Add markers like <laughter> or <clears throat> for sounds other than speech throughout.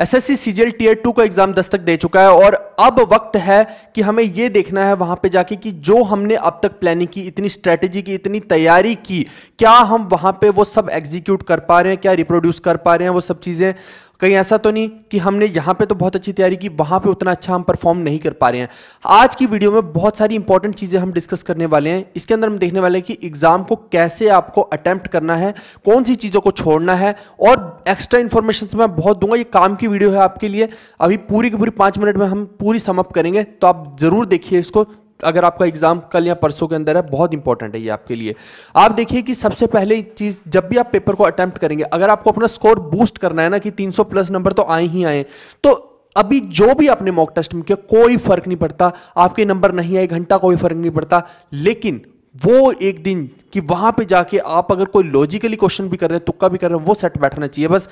SSC CGL tier two का exam दस्तक दे चुका है और अब वक्त है कि हमें यह देखना है वहां पे जाके कि जो हमने अब तक प्लानिंग की इतनी स्ट्रेटेजी की इतनी तैयारी की क्या हम वहां पे वो सब एग्जीक्यूट कर पा रहे हैं क्या रिप्रोड्यूस कर पा रहे हैं वो सब चीजें कहीं ऐसा तो नहीं कि हमने यहाँ पे तो बहुत अच्छी तैयारी की वहाँ पे उतना अच्छा हम परफॉर्म नहीं कर पा रहे हैं आज की वीडियो में बहुत सारी इंपॉर्टेंट चीज़ें हम डिस्कस करने वाले हैं इसके अंदर हम देखने वाले हैं कि एग्ज़ाम को कैसे आपको अटैम्प्ट करना है कौन सी चीज़ों को छोड़ना है और एक्स्ट्रा इन्फॉर्मेशन मैं बहुत दूंगा ये काम की वीडियो है आपके लिए अभी पूरी की पूरी पाँच मिनट में हम पूरी समअप करेंगे तो आप ज़रूर देखिए इसको अगर आपका एग्जाम कल या परसों के अंदर है बहुत इंपॉर्टेंट है ये आपके लिए आप देखिए कि सबसे पहले चीज जब भी आप पेपर को अटेम्प्ट करेंगे अगर आपको अपना स्कोर बूस्ट करना है ना कि 300 प्लस नंबर तो आए ही आए तो अभी जो भी आपने मॉक टेस्ट में किया कोई फर्क नहीं पड़ता आपके नंबर नहीं आए घंटा कोई फर्क नहीं पड़ता लेकिन वो एक दिन कि वहां पे जाके आप अगर कोई लॉजिकली क्वेश्चन भी कर रहे हैं तुक्का भी कर रहे हैं वो सेट बैठना चाहिए बस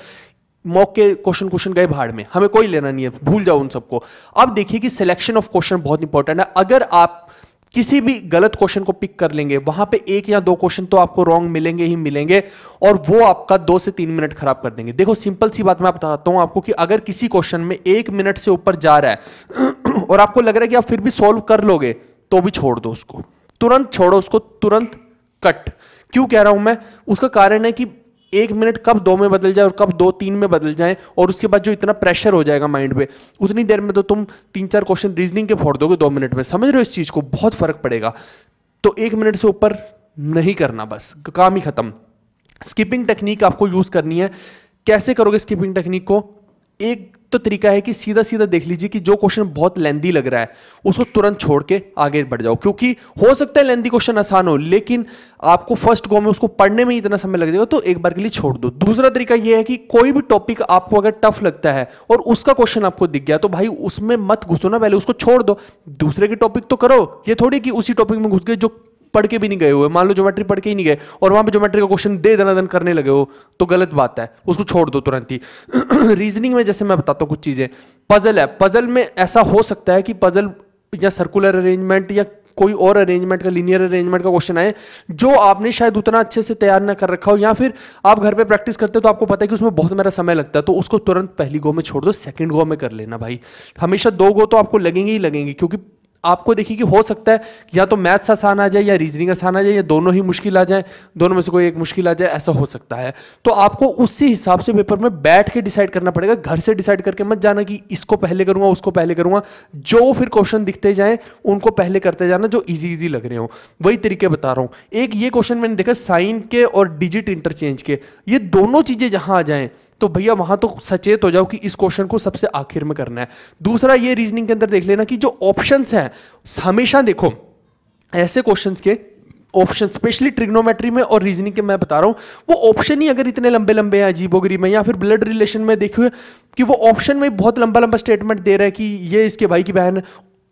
मॉक के क्वेश्चन क्वेश्चन गए भाड़ में हमें कोई लेना नहीं है भूल जाओ उन सबको अब देखिए कि सिलेक्शन ऑफ क्वेश्चन बहुत इंपॉर्टेंट है अगर आप किसी भी गलत क्वेश्चन को पिक कर लेंगे वहां पे एक या दो क्वेश्चन तो आपको रॉन्ग मिलेंगे ही मिलेंगे और वो आपका दो से तीन मिनट खराब कर देंगे देखो सिंपल सी बात मैं बताता हूं आपको कि अगर किसी क्वेश्चन में एक मिनट से ऊपर जा रहा है <clears throat> और आपको लग रहा है कि आप फिर भी सॉल्व कर लोगे तो भी छोड़ दो उसको तुरंत छोड़ो उसको तुरंत कट क्यों कह रहा हूं मैं उसका कारण है कि एक मिनट कब दो में बदल जाए और कब दो तीन में बदल जाए और उसके बाद जो इतना प्रेशर हो जाएगा माइंड पे उतनी देर में तो तुम तीन चार क्वेश्चन रीजनिंग के फोड़ दोगे दो मिनट में समझ रहे हो इस चीज़ को बहुत फ़र्क पड़ेगा तो एक मिनट से ऊपर नहीं करना बस काम ही ख़त्म स्किपिंग टेक्निक आपको यूज़ करनी है कैसे करोगे स्किपिंग टेक्निक को एक तो तरीका है कि सीधा सीधा देख लीजिए कि जो क्वेश्चन बहुत लेंदी लग रहा है उसको तुरंत छोड़ के आगे बढ़ जाओ क्योंकि हो सकता है लेंदी क्वेश्चन आसान हो लेकिन आपको फर्स्ट गो में उसको पढ़ने में इतना समय लग जाएगा तो एक बार के लिए छोड़ दो दूसरा तरीका यह है कि कोई भी टॉपिक आपको अगर टफ लगता है और उसका क्वेश्चन आपको दिख गया तो भाई उसमें मत घुसो ना पहले उसको छोड़ दो दूसरे के टॉपिक तो करो ये थोड़ी कि उसी टॉपिक में घुस गए जो पढ़ के भी नहीं गए हुए मान लो ज्योमेट्री पढ़ के ही नहीं गए और वहां पे ज्योमेट्री का क्वेश्चन दे दना दन करने लगे हो तो गलत बात है उसको छोड़ दो तुरंत ही रीजनिंग <clears throat> में जैसे मैं बताता हूँ कुछ चीजें पजल है पजल में ऐसा हो सकता है कि पजल या सर्कुलर अरेंजमेंट या कोई और अरेंजमेंट का लीनियर अरेंजमेंट का क्वेश्चन आए जो आपने शायद उतना अच्छे से तैयार ना कर रखा हो या फिर आप घर पे प्रैक्टिस करते हो तो आपको पता है कि उसमें बहुत मेरा समय लगता है तो उसको तुरंत पहली गो में छोड़ दो सेकंड गो में कर लेना भाई हमेशा दो गो तो आपको लगेंगे ही लगेंगे क्योंकि आपको देखिए कि हो सकता है या तो मैथ्स आसान आ जाए या रीजनिंग आसान आ जाए या दोनों ही मुश्किल आ जाए दोनों में से कोई एक मुश्किल आ जाए ऐसा हो सकता है तो आपको उसी हिसाब से पेपर में बैठ के डिसाइड करना पड़ेगा घर से डिसाइड करके मत जाना कि इसको पहले करूंगा उसको पहले करूंगा जो फिर क्वेश्चन दिखते जाए उनको पहले करते जाना जो ईजी ईजी लग रहे हो वही तरीके बता रहा हूँ एक ये क्वेश्चन मैंने देखा साइन के और डिजिट इंटरचेंज के ये दोनों चीज़ें जहाँ आ जाएँ तो भैया वहां तो सचेत हो जाओ कि इस क्वेश्चन को सबसे आखिर में करना है दूसरा ये रीजनिंग के अंदर देख लेना कि जो ऑप्शंस हैं हमेशा देखो ऐसे क्वेश्चंस के ऑप्शन स्पेशली ट्रिग्नोमेट्री में और रीजनिंग के मैं बता रहा हूं वो ऑप्शन ही अगर इतने लंबे लंबे हैं अजीबोगरी में या फिर ब्लड रिलेशन में देखिए कि वो ऑप्शन में बहुत लंबा लंबा स्टेटमेंट दे रहा है कि ये इसके भाई की बहन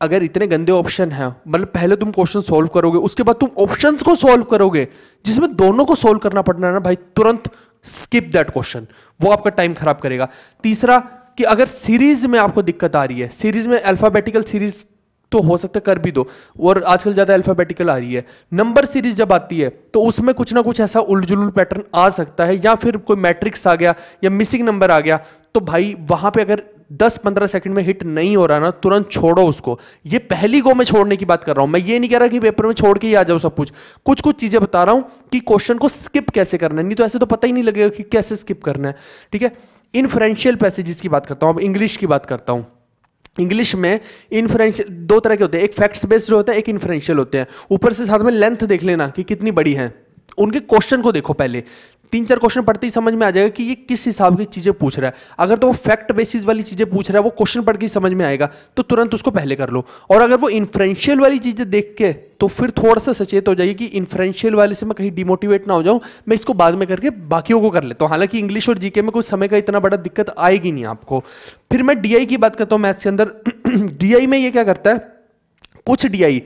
अगर इतने गंदे ऑप्शन हैं मतलब पहले तुम क्वेश्चन सॉल्व करोगे उसके बाद तुम ऑप्शंस को सॉल्व करोगे जिसमें दोनों को सॉल्व करना पड़ना है ना भाई तुरंत स्किप दैट क्वेश्चन वो आपका टाइम खराब करेगा तीसरा कि अगर सीरीज में आपको दिक्कत आ रही है सीरीज में अल्फ़ाबेटिकल सीरीज तो हो सकता है कर भी दो और आजकल ज़्यादा अल्फ़ाबेटिकल आ रही है नंबर सीरीज जब आती है तो उसमें कुछ ना कुछ ऐसा उलझुल पैटर्न आ सकता है या फिर कोई मैट्रिक्स आ गया या मिसिंग नंबर आ गया तो भाई वहाँ पे अगर दस पंद्रह सेकंड में हिट नहीं हो रहा ना तुरंत छोड़ो उसको ये पहली गो में छोड़ने की बात कर रहा हूं मैं ये नहीं कह रहा कि पेपर में छोड़ के ही आ जाओ सब कुछ कुछ कुछ चीजें बता रहा हूं कि क्वेश्चन को स्किप कैसे करना है नहीं तो ऐसे तो पता ही नहीं लगेगा कि कैसे स्किप करना है ठीक है इनफ्रेंशियल पैसेजेस की बात करता हूं अब इंग्लिश की बात करता हूं इंग्लिश में इन्फ्रेंशियल दो तरह के होते हैं एक फैक्ट्स बेस्ड होता है एक इन्फ्रेंशियल होते हैं ऊपर से साथ में लेंथ देख लेना कि कितनी बड़ी है उनके क्वेश्चन को देखो पहले तीन चार क्वेश्चन पढ़ते ही समझ में आ जाएगा कि ये किस हिसाब की चीज़ें पूछ रहा है अगर तो वो फैक्ट बेसिस वाली चीज़ें पूछ रहा है वो क्वेश्चन पढ़ के समझ में आएगा तो तुरंत उसको पहले कर लो और अगर वो इन्फ्रेंशियल वाली चीज़ें देख के तो फिर थोड़ा सा सचेत हो जाइए कि इन्फ्रेंशियल वाले से मैं कहीं डिमोटिवेट ना हो जाऊं मैं इसको बाद में करके बाकियों को कर लेता हूं हालांकि इंग्लिश और जीके में कोई समय का इतना बड़ा दिक्कत आएगी नहीं आपको फिर मैं डीआई की बात करता हूं मैथ्स के अंदर डीआई <clears throat> में ये क्या करता है कुछ डीआई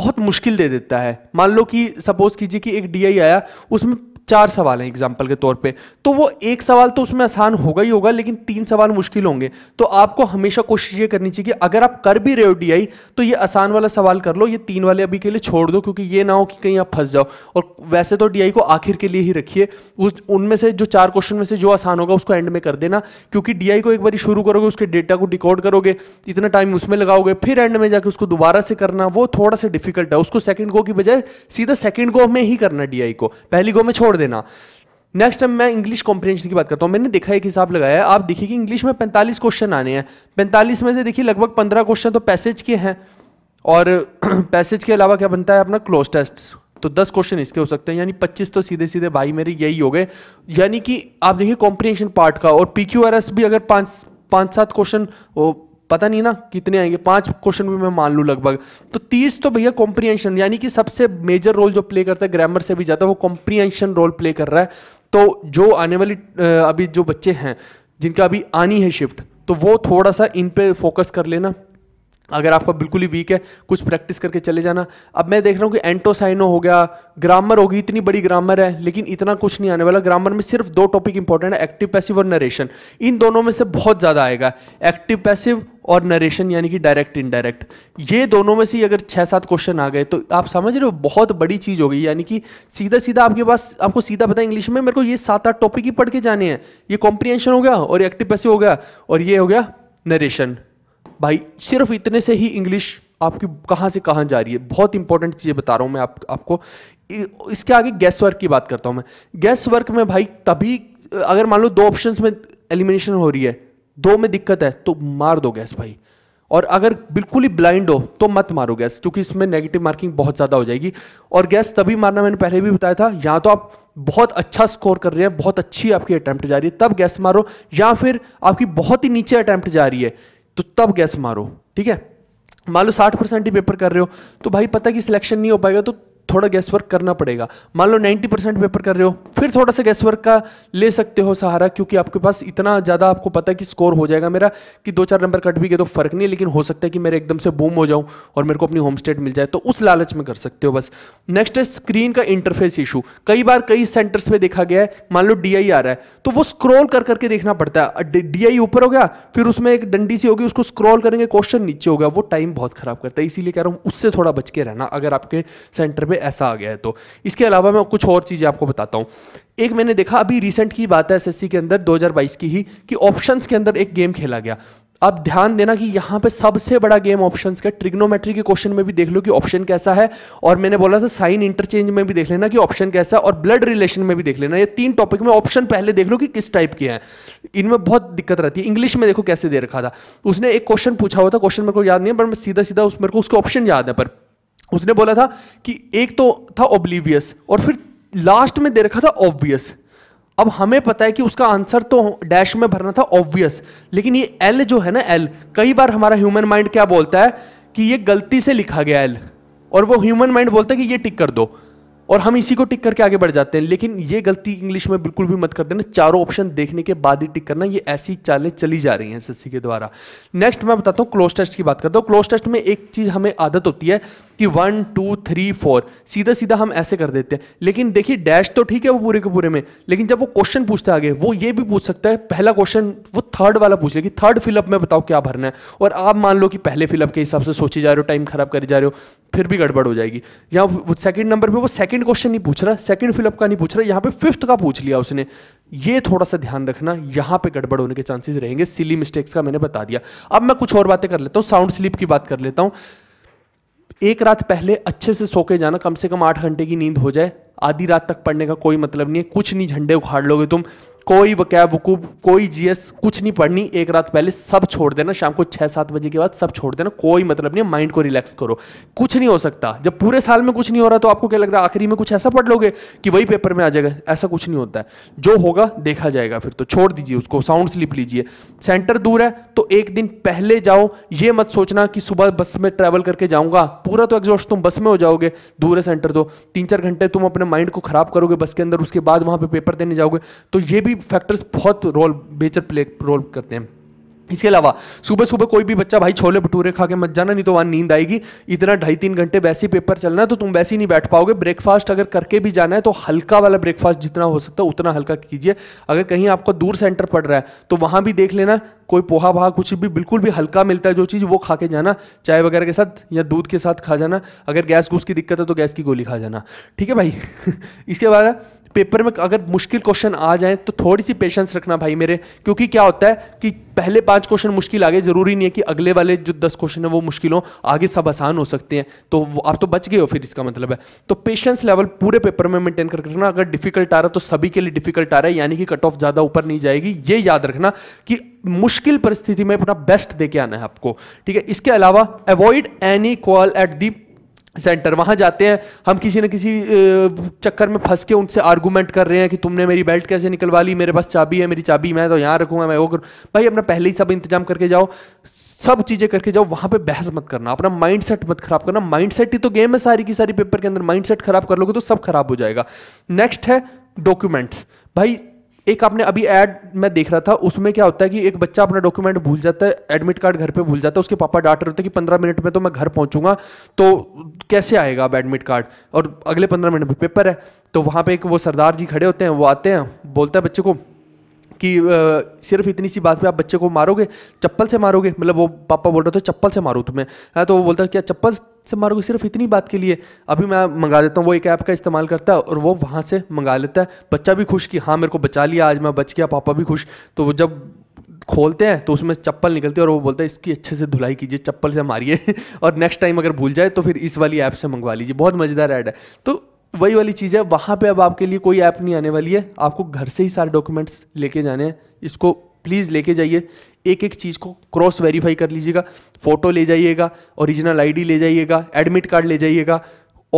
बहुत मुश्किल दे देता है मान लो कि सपोज कीजिए कि एक डीआई आया उसमें चार सवाल हैं एग्जाम्पल के तौर पे तो वो एक सवाल तो उसमें आसान होगा ही होगा लेकिन तीन सवाल मुश्किल होंगे तो आपको हमेशा कोशिश ये करनी चाहिए कि अगर आप कर भी रहे हो डी तो ये आसान वाला सवाल कर लो ये तीन वाले अभी के लिए छोड़ दो क्योंकि ये ना हो कि कहीं आप फंस जाओ और वैसे तो डी को आखिर के लिए ही रखिए उस उनमें से जो चार क्वेश्चन में से जो आसान होगा उसको एंड में कर देना क्योंकि डी को एक बार शुरू करोगे उसके डेटा को डिकोड करोगे इतना टाइम उसमें लगाओगे फिर एंड में जाकर उसको दोबारा से करना वो थोड़ा सा डिफिकल्ट है उसको सेकेंड गो की बजाय सीधा सेकेंड गो में ही करना डी को पहली गो में छोड़ छोड़ देना नेक्स्ट टाइम मैं इंग्लिश कॉम्प्रिहेंशन की बात करता हूँ मैंने देखा एक हिसाब लगाया है आप देखिए कि इंग्लिश में 45 क्वेश्चन आने हैं 45 में से देखिए लगभग 15 क्वेश्चन तो पैसेज के हैं और पैसेज <clears throat> के अलावा क्या बनता है अपना क्लोज टेस्ट तो 10 क्वेश्चन इसके हो सकते हैं यानी 25 तो सीधे सीधे भाई मेरे यही हो गए यानी कि आप देखिए कॉम्प्रिहेंशन पार्ट का और पी भी अगर पाँच पाँच सात क्वेश्चन पता नहीं ना कितने आएंगे पांच क्वेश्चन भी मैं मान लूँ लगभग तो तीस तो भैया कॉम्प्रीहेंशन यानी कि सबसे मेजर रोल जो प्ले करता है ग्रामर से भी ज़्यादा वो कॉम्प्रीहेंशन रोल प्ले कर रहा है तो जो आने वाली अभी जो बच्चे हैं जिनका अभी आनी है शिफ्ट तो वो थोड़ा सा इन पे फोकस कर लेना अगर आपका बिल्कुल ही वीक है कुछ प्रैक्टिस करके चले जाना अब मैं देख रहा हूँ कि एंटोसाइनो हो गया ग्रामर होगी इतनी बड़ी ग्रामर है लेकिन इतना कुछ नहीं आने वाला ग्रामर में सिर्फ दो टॉपिक इंपॉर्टेंट है एक्टिव पैसिव और नरेशन इन दोनों में से बहुत ज़्यादा आएगा एक्टिव पैसिव और नरेशन यानी कि डायरेक्ट इनडायरेक्ट ये दोनों में से अगर छः सात क्वेश्चन आ गए तो आप समझ रहे हो बहुत बड़ी चीज़ हो गई यानी कि सीधा सीधा आपके पास आपको सीधा पता है इंग्लिश में मेरे को ये सात आठ टॉपिक ही पढ़ के जाने हैं ये कॉम्प्रीहेंशन हो गया और एक्टिव पैसे हो गया और ये हो गया नरेशन भाई सिर्फ इतने से ही इंग्लिश आपकी कहाँ से कहाँ जा रही है बहुत इंपॉर्टेंट चीज़ें बता रहा हूँ मैं आप, आपको इसके आगे गैस वर्क की बात करता हूँ मैं गैस वर्क में भाई तभी अगर मान लो दो ऑप्शंस में एलिमिनेशन हो रही है दो में दिक्कत है तो मार दो गैस भाई और अगर बिल्कुल ही ब्लाइंड हो तो मत मारो गैस क्योंकि इसमें नेगेटिव मार्किंग बहुत ज़्यादा हो जाएगी और गैस तभी मारना मैंने पहले भी बताया था या तो आप बहुत अच्छा स्कोर कर रहे हैं बहुत अच्छी आपकी अटैम्प्ट जा रही है तब गैस मारो या फिर आपकी बहुत ही नीचे अटैम्प्ट जा रही है तो तब गैस मारो ठीक है मान लो साठ परसेंट ही पेपर कर रहे हो तो भाई पता कि सिलेक्शन नहीं हो पाएगा तो थोड़ा गैस वर्क करना पड़ेगा मान लो नाइन्टी परसेंट पेपर कर रहे हो फिर थोड़ा सा गैसवर्क का ले सकते हो सहारा क्योंकि आपके पास इतना ज़्यादा आपको पता है कि स्कोर हो जाएगा मेरा कि दो चार नंबर कट भी गए तो फर्क नहीं लेकिन हो सकता है कि मेरे एकदम से बूम हो जाऊँ और मेरे को अपनी होम स्टेट मिल जाए तो उस लालच में कर सकते हो बस नेक्स्ट है स्क्रीन का इंटरफेस इशू कई बार कई सेंटर्स में देखा गया है मान लो डी आ रहा है तो वो स्क्रोल कर करके देखना पड़ता है डी ऊपर हो गया फिर उसमें एक डंडी सी होगी उसको स्क्रोल करेंगे क्वेश्चन नीचे होगा वो टाइम बहुत खराब करता है इसीलिए कह रहा हूँ उससे थोड़ा बच के रहना अगर आपके सेंटर पर ऐसा आ गया है तो इसके अलावा मैं कुछ और चीज़ें आपको बताता हूँ एक मैंने देखा अभी रिसेंट की बात है एसएससी के अंदर 2022 की ही कि ऑप्शंस के अंदर एक गेम खेला गया अब ध्यान देना कि यहाँ पे सबसे बड़ा गेम ऑप्शंस का ट्रिग्नोमेट्री के क्वेश्चन में भी देख लो कि ऑप्शन कैसा है और मैंने बोला था साइन इंटरचेंज में भी देख लेना कि ऑप्शन कैसा है और ब्लड रिलेशन में भी देख लेना ये तीन टॉपिक में ऑप्शन पहले देख लो कि किस टाइप के हैं इनमें बहुत दिक्कत रहती है इंग्लिश में देखो कैसे दे रखा था उसने एक क्वेश्चन पूछा हुआ था क्वेश्चन मेरे को याद नहीं है पर मैं सीधा सीधा उस मेरे को उसके ऑप्शन याद है पर उसने बोला था कि एक तो था ओब्लीवियस और फिर लास्ट में दे रखा था ऑब्वियस अब हमें पता है कि उसका आंसर तो डैश में भरना था ऑब्वियस लेकिन ये एल जो है ना एल कई बार हमारा ह्यूमन माइंड क्या बोलता है कि ये गलती से लिखा गया एल और वो ह्यूमन माइंड बोलता है कि ये टिक कर दो और हम इसी को टिक करके आगे बढ़ जाते हैं लेकिन ये गलती इंग्लिश में बिल्कुल भी मत कर देना चारों ऑप्शन देखने के बाद ही टिक करना ये ऐसी चालें चली जा रही हैं एसएससी के द्वारा नेक्स्ट मैं बताता हूँ क्लोज टेस्ट की बात करता हूँ क्लोज टेस्ट में एक चीज़ हमें आदत होती है कि वन टू थ्री फोर सीधा सीधा हम ऐसे कर देते हैं लेकिन देखिए डैश तो ठीक है वो पूरे के पूरे में लेकिन जब वो क्वेश्चन पूछता है आगे वो ये भी पूछ सकता है पहला क्वेश्चन वो थर्ड वाला पूछ ले कि थर्ड फिलअप में बताओ क्या भरना है और आप मान लो कि पहले फिलअप के हिसाब से सोचे जा रहे हो टाइम खराब करी जा रहे हो फिर भी गड़बड़ हो जाएगी या सेकेंड नंबर पर वो सेकंड सेकंड क्वेश्चन नहीं पूछ रहा सेकंड फिलअप का नहीं पूछ रहा यहां पे फिफ्थ का पूछ लिया उसने ये थोड़ा सा ध्यान रखना यहां पे गड़बड़ होने के चांसेस रहेंगे सिली मिस्टेक्स का मैंने बता दिया अब मैं कुछ और बातें कर लेता हूं साउंड स्लीप की बात कर लेता हूं एक रात पहले अच्छे से सो के जाना कम से कम आठ घंटे की नींद हो जाए आधी रात तक पढ़ने का कोई मतलब नहीं है कुछ नहीं झंडे उखाड़ लोगे तुम कोई वकैब वकूब कोई जीएस कुछ नहीं पढ़नी एक रात पहले सब छोड़ देना शाम को छः सात बजे के बाद सब छोड़ देना कोई मतलब नहीं माइंड को रिलैक्स करो कुछ नहीं हो सकता जब पूरे साल में कुछ नहीं हो रहा तो आपको क्या लग रहा है आखिरी में कुछ ऐसा पढ़ लोगे कि वही पेपर में आ जाएगा ऐसा कुछ नहीं होता है जो होगा देखा जाएगा फिर तो छोड़ दीजिए उसको साउंड स्लिप लीजिए सेंटर दूर है तो एक दिन पहले जाओ ये मत सोचना कि सुबह बस में ट्रैवल करके जाऊंगा पूरा तो एग्जॉस्ट तुम बस में हो जाओगे दूर है सेंटर तो तीन चार घंटे तुम अपने माइंड को खराब करोगे बस के अंदर उसके बाद वहां पर पेपर देने जाओगे तो ये भी भी फैक्टर्स बहुत रोल मेजर प्ले रोल करते हैं इसके अलावा सुबह सुबह कोई भी बच्चा भाई छोले भटूरे खा के मत जाना नहीं तो वहाँ नींद आएगी इतना ढाई तीन घंटे वैसे ही पेपर चलना है तो तुम वैसे ही नहीं बैठ पाओगे ब्रेकफास्ट अगर करके भी जाना है तो हल्का वाला ब्रेकफास्ट जितना हो सकता है उतना हल्का कीजिए अगर कहीं आपको दूर सेंटर पड़ रहा है तो वहाँ भी देख लेना कोई पोहा वहा कुछ भी बिल्कुल भी हल्का मिलता है जो चीज़ वो खा के जाना चाय वगैरह के साथ या दूध के साथ खा जाना अगर गैस गूस की दिक्कत है तो गैस की गोली खा जाना ठीक है भाई <laughs> इसके बाद पेपर में अगर मुश्किल क्वेश्चन आ जाए तो थोड़ी सी पेशेंस रखना भाई मेरे क्योंकि क्या होता है कि पहले पांच क्वेश्चन मुश्किल आ गए ज़रूरी नहीं है कि अगले वाले जो दस क्वेश्चन है वो मुश्किल हो आगे सब आसान हो सकते हैं तो आप तो बच गए हो फिर इसका मतलब है तो पेशेंस लेवल पूरे पेपर में मेंटेन करके रखना अगर डिफिकल्ट आ रहा है तो सभी के लिए डिफिकल्ट आ रहा है यानी कि कट ऑफ ज़्यादा ऊपर नहीं जाएगी ये याद रखना कि मुश्किल परिस्थिति में अपना बेस्ट दे के आना है आपको ठीक है इसके अलावा avoid any call at the centre वहाँ जाते हैं हम किसी न किसी चक्कर में फंस के उनसे आर्गूमेंट कर रहे हैं कि तुमने मेरी बेल्ट कैसे निकलवा ली मेरे पास चाबी है मेरी चाबी मैं तो यहाँ रखूंगा मैं वो करूँ भाई अपना पहले ही सब इंतजाम करके जाओ सब चीज़ें करके जाओ वहाँ पे बहस मत करना अपना माइंडसेट मत खराब करना माइंडसेट ही तो गेम है सारी की सारी पेपर के अंदर माइंडसेट खराब कर लोगे तो सब खराब हो जाएगा नेक्स्ट है डॉक्यूमेंट्स भाई एक आपने अभी ऐड मैं देख रहा था उसमें क्या होता है कि एक बच्चा अपना डॉक्यूमेंट भूल जाता है एडमिट कार्ड घर पे भूल जाता है उसके पापा डांट रहे होते हैं कि पंद्रह मिनट में तो मैं घर पहुंचूंगा तो कैसे आएगा अब एडमिट कार्ड और अगले पंद्रह मिनट में पेपर है तो वहाँ पे एक वो सरदार जी खड़े होते हैं वो आते हैं बोलता है बच्चे को कि सिर्फ इतनी सी बात पे आप बच्चे को मारोगे चप्पल से मारोगे मतलब वो पापा बोल रहे थे चप्पल से मारो तुम्हें है हाँ, तो वो बोलता है क्या चप्पल से मारोगे सिर्फ इतनी बात के लिए अभी मैं मंगा देता हूँ वो एक ऐप का इस्तेमाल करता है और वो वहाँ से मंगा लेता है बच्चा भी खुश कि हाँ मेरे को बचा लिया आज मैं बच गया पापा भी खुश तो वो जब खोलते हैं तो उसमें चप्पल निकलती है और वो बोलता है इसकी अच्छे से धुलाई कीजिए चप्पल से मारिए <laughs> और नेक्स्ट टाइम अगर भूल जाए तो फिर इस वाली ऐप से मंगवा लीजिए बहुत मज़ेदार ऐड है तो वही वाली चीज़ है वहाँ पे अब आपके लिए कोई ऐप नहीं आने वाली है आपको घर से ही सारे डॉक्यूमेंट्स लेके जाने हैं इसको प्लीज़ लेके जाइए एक एक चीज़ को क्रॉस वेरीफाई कर लीजिएगा फ़ोटो ले जाइएगा ओरिजिनल आईडी ले जाइएगा एडमिट कार्ड ले जाइएगा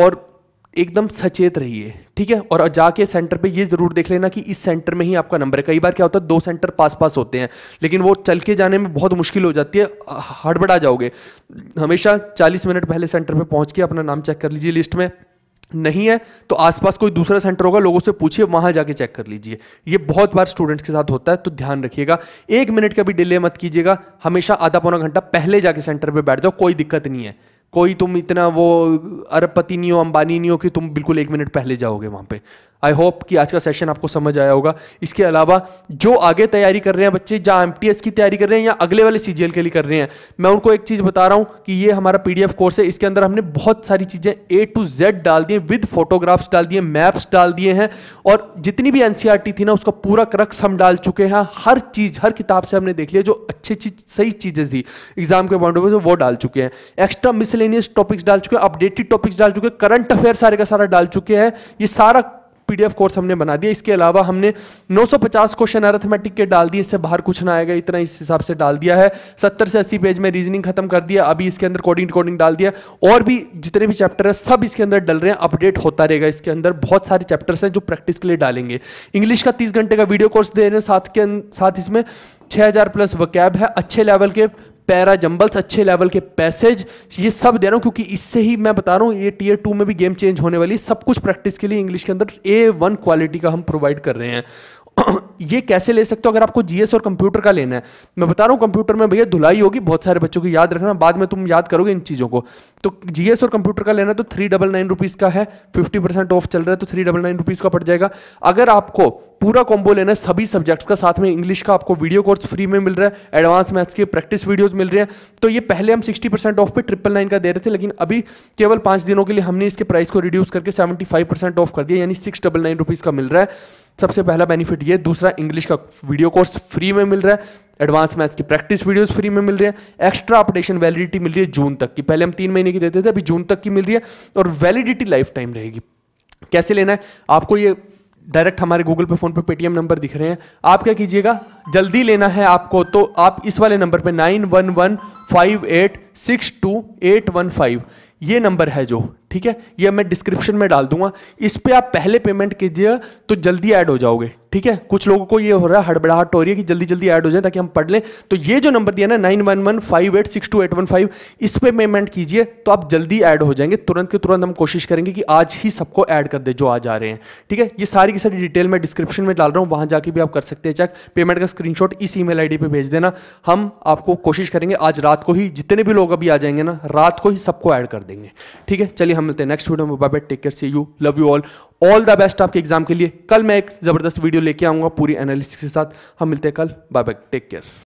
और एकदम सचेत रहिए ठीक है और जाके सेंटर पे ये ज़रूर देख लेना कि इस सेंटर में ही आपका नंबर है कई बार क्या होता है दो सेंटर पास पास होते हैं लेकिन वो चल के जाने में बहुत मुश्किल हो जाती है हड़बड़ा जाओगे हमेशा 40 मिनट पहले सेंटर पे पहुंच के अपना नाम चेक कर लीजिए लिस्ट में नहीं है तो आसपास कोई दूसरा सेंटर होगा लोगों से पूछिए वहां जाके चेक कर लीजिए ये बहुत बार स्टूडेंट्स के साथ होता है तो ध्यान रखिएगा एक मिनट का भी डिले मत कीजिएगा हमेशा आधा पौना घंटा पहले जाके सेंटर पे बैठ जाओ कोई दिक्कत नहीं है कोई तुम इतना वो अरबपति नहीं हो अंबानी नहीं हो कि तुम बिल्कुल एक मिनट पहले जाओगे वहां पर आई होप कि आज का सेशन आपको समझ आया होगा इसके अलावा जो आगे तैयारी कर रहे हैं बच्चे जहाँ एम की तैयारी कर रहे हैं या अगले वाले सी के लिए कर रहे हैं मैं उनको एक चीज़ बता रहा हूँ कि ये हमारा पी कोर्स है इसके अंदर हमने बहुत सारी चीज़ें ए टू जेड डाल दिए विद फोटोग्राफ्स डाल दिए मैप्स डाल दिए हैं और जितनी भी एन e थी ना उसका पूरा क्रक्स हम डाल चुके हैं हर चीज़ हर किताब से हमने देख लिया जो अच्छी चीज सही चीज़ें थी एग्जाम के पॉइंट ऑफ व्यू वो डाल चुके हैं एक्स्ट्रा मिसलेनियस टॉपिक्स डाल चुके हैं अपडेटेड टॉपिक्स डाल चुके हैं करंट अफेयर सारे का सारा डाल चुके हैं ये सारा पीडीएफ कोर्स हमने बना दिया इसके अलावा हमने 950 क्वेश्चन अरेथमेटिक के डाल दिए इससे बाहर कुछ ना आएगा इतना इस हिसाब से डाल दिया है 70 से 80 पेज में रीजनिंग खत्म कर दिया अभी इसके अंदर कोडिंग कोडिंग डाल दिया और भी जितने भी चैप्टर है सब इसके अंदर डल रहे हैं अपडेट होता रहेगा इसके अंदर बहुत सारे चैप्टर्स हैं जो प्रैक्टिस के लिए डालेंगे इंग्लिश का तीस घंटे का वीडियो कोर्स दे रहे हैं साथ के अं-, साथ इसमें हज़ार प्लस वकैब है अच्छे लेवल के पैरा जंबल्स अच्छे लेवल के पैसेज ये सब दे रहा हूँ क्योंकि इससे ही मैं बता रहा हूँ ये टीयर टू में भी गेम चेंज होने वाली सब कुछ प्रैक्टिस के लिए इंग्लिश के अंदर ए वन क्वालिटी का हम प्रोवाइड कर रहे हैं <clears throat> ये कैसे ले सकते हो अगर आपको जीएस और कंप्यूटर का लेना है मैं बता रहा हूँ कंप्यूटर में भैया धुलाई होगी बहुत सारे बच्चों को याद रखना बाद में तुम याद करोगे इन चीज़ों को तो जीएस और कंप्यूटर का लेना तो थ्री डबल नाइन रुपीज़ का है फिफ्टी परसेंट ऑफ चल रहा है तो थ्री डबल नाइन रुपीज़ का पड़ जाएगा अगर आपको पूरा कॉम्बो लेना है सभी सब्जेक्ट्स का साथ में इंग्लिश का आपको वीडियो कोर्स फ्री में मिल रहा है एडवांस मैथ्स के प्रैक्टिस वीडियोस मिल रहे हैं तो ये पहले हम 60 परसेंट ऑफ पे ट्रिपल नाइन का दे रहे थे लेकिन अभी केवल पाँच दिनों के लिए हमने इसके प्राइस को रिड्यूस करके फाइव परसेंट ऑफ कर दिया यानी सिक्स डबल नाइन रुपीज़ का मिल रहा है सबसे पहला बेनिफिट ये दूसरा इंग्लिश का वीडियो कोर्स फ्री में मिल रहा है एडवांस मैथ्स की प्रैक्टिस वीडियोस फ्री में मिल रही है एक्स्ट्रा अपडेशन वैलिडिटी मिल रही है जून तक की पहले हम तीन महीने की देते थे अभी जून तक की मिल रही है और वैलिडिटी लाइफ टाइम रहेगी कैसे लेना है आपको ये डायरेक्ट हमारे गूगल पे फोन पे पेटीएम नंबर दिख रहे हैं आप क्या कीजिएगा जल्दी लेना है आपको तो आप इस वाले नंबर पे nine one one five eight six two eight one five ये नंबर है जो ठीक है ये मैं डिस्क्रिप्शन में डाल दूंगा इस पर आप पहले पेमेंट कीजिए तो जल्दी ऐड हो जाओगे ठीक है कुछ लोगों को ये हो रहा है हड़बड़ाहट हो रही है कि जल्दी जल्दी ऐड हो जाए ताकि हम पढ़ लें तो ये जो नंबर दिया ना nine one one five eight six two eight one five इस पर पेमेंट कीजिए तो आप जल्दी ऐड हो जाएंगे तुरंत के तुरंत हम कोशिश करेंगे कि आज ही सबको ऐड कर दे जो आज आ रहे हैं ठीक है ये सारी की सारी डिटेल मैं डिस्क्रिप्शन में डाल रहा हूँ वहाँ जाके भी आप कर सकते हैं चेक पेमेंट का स्क्रीनशॉट इस आई डी पर भेज देना हम आपको कोशिश करेंगे आज रात को ही जितने भी लोग अभी आ जाएंगे ना रात को ही सबको ऐड कर देंगे ठीक है चलिए हम मिलते हैं नेक्स्ट वीडियो में bye bye take care see you love you all all the best आपके एग्जाम के लिए कल मैं एक ज़बरदस्त वीडियो लेके आऊंगा पूरी एनालिसिस के साथ हम मिलते हैं कल बाय बाय टेक केयर